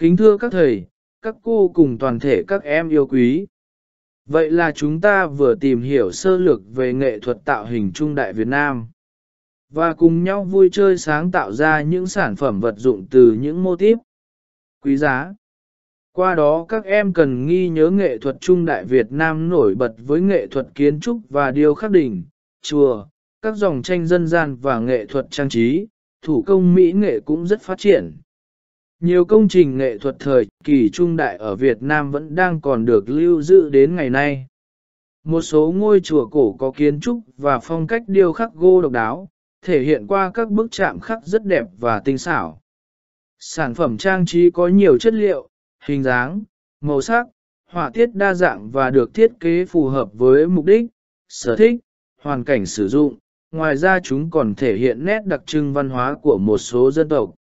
Kính thưa các thầy, các cô cùng toàn thể các em yêu quý. Vậy là chúng ta vừa tìm hiểu sơ lược về nghệ thuật tạo hình trung đại Việt Nam. Và cùng nhau vui chơi sáng tạo ra những sản phẩm vật dụng từ những mô típ quý giá. Qua đó các em cần ghi nhớ nghệ thuật trung đại Việt Nam nổi bật với nghệ thuật kiến trúc và điêu khắc đỉnh, chùa, các dòng tranh dân gian và nghệ thuật trang trí, thủ công mỹ nghệ cũng rất phát triển. Nhiều công trình nghệ thuật thời kỳ trung đại ở Việt Nam vẫn đang còn được lưu giữ đến ngày nay. Một số ngôi chùa cổ có kiến trúc và phong cách điêu khắc gô độc đáo, thể hiện qua các bức chạm khắc rất đẹp và tinh xảo. Sản phẩm trang trí có nhiều chất liệu, hình dáng, màu sắc, họa tiết đa dạng và được thiết kế phù hợp với mục đích, sở thích, hoàn cảnh sử dụng. Ngoài ra chúng còn thể hiện nét đặc trưng văn hóa của một số dân tộc.